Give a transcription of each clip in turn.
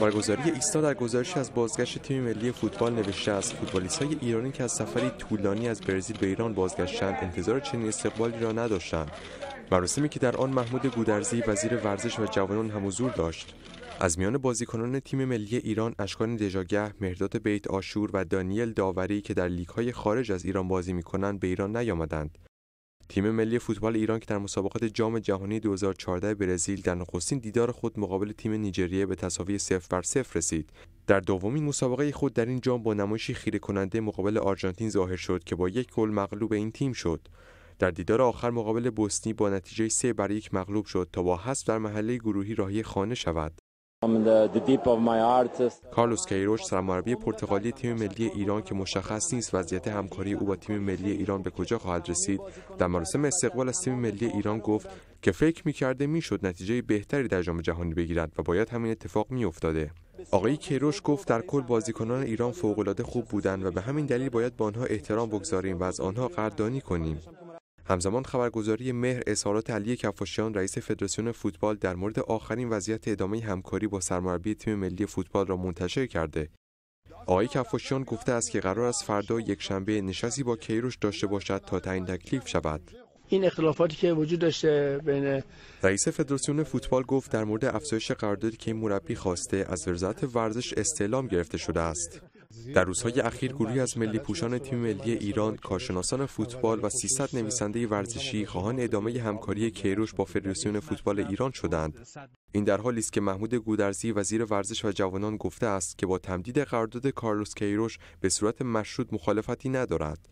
خبرگزاری ایستا در گزارشی از بازگشت تیم ملی فوتبال نوشته است فوتبالیست های ایرانی که از سفری طولانی از برزیل به ایران بازگشتند انتظار چنین استقبالی را نداشتند مراسمی که در آن محمود گودرزی وزیر ورزش و جوانان هم حضور داشت از میان بازیکنان تیم ملی ایران اشکان دژاگه، مهرداد بیت آشور و دانیل داوری که در لیگ‌های خارج از ایران بازی می‌کنند به ایران نیامدند. تیم ملی فوتبال ایران که در مسابقات جام جهانی 2014 برزیل در نخستین دیدار خود مقابل تیم نیجریه به تساوی 0 بر 0 رسید. در دومین مسابقه خود در این جام با نمایشی خیره کننده مقابل آرژانتین ظاهر شد که با یک گل مغلوب این تیم شد. در دیدار آخر مقابل بوسنی با نتیجه 3 بر یک مغلوب شد تا با حذف در محله گروهی راهی خانه شود. کارلوس کیروش سرمربی پرتغالی تیم ملی ایران که مشخص نیست وضعیت همکاری او با تیم ملی ایران به کجا خواهد رسید در مراسم استقبال از تیم ملی ایران گفت که فکر میکرده میشد نتیجه بهتری در جام جهانی بگیرد و باید همین اتفاق میافتاده آقای کیروش گفت در کل بازیکنان ایران فوقالعاده خوب بودند و به همین دلیل باید با آنها احترام بگذاریم و از آنها قدردانی کنیم همزمان خبرگزاری مهر اظهارات علی کفاشیان رئیس فدراسیون فوتبال در مورد آخرین وضعیت ادامه همکاری با سرمربی تیم ملی فوتبال را منتشر کرده آقای کفاشیان گفته است که قرار است فردا یکشنبه نشستی با کیروش داشته باشد تا تعیین تکلیف شود این اختلافاتی که وجود داشته بین رئیس فدراسیون فوتبال گفت در مورد افزایش قراردادی که این مربی خواسته از وزارت ورزش استعلام گرفته شده است در روزهای اخیر گروهی از ملی پوشان تیم ملی ایران، کارشناسان فوتبال و 300 نویسنده ورزشی خواهان ادامه همکاری کیروش با فدراسیون فوتبال ایران شدند. این در حالی است که محمود گودرزی وزیر ورزش و جوانان گفته است که با تمدید قرارداد کارلوس کیروش به صورت مشروط مخالفتی ندارد.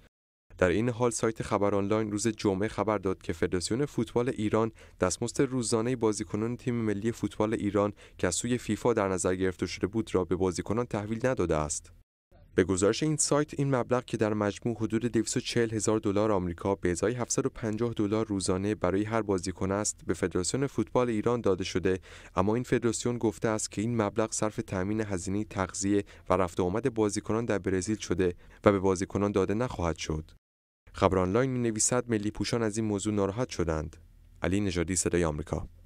در این حال سایت خبر آنلاین روز جمعه خبر داد که فدراسیون فوتبال ایران دستمزد روزانه بازیکنان تیم ملی فوتبال ایران که از سوی فیفا در نظر گرفته شده بود را به بازیکنان تحویل نداده است. به گزارش این سایت این مبلغ که در مجموع حدود 240 هزار دلار آمریکا به ازای 750 دلار روزانه برای هر بازیکن است به فدراسیون فوتبال ایران داده شده اما این فدراسیون گفته است که این مبلغ صرف تامین هزینه تغذیه و رفت و آمد بازیکنان در برزیل شده و به بازیکنان داده نخواهد شد خبر آنلاین می نویسد ملی پوشان از این موضوع ناراحت شدند علی نژادی صدای آمریکا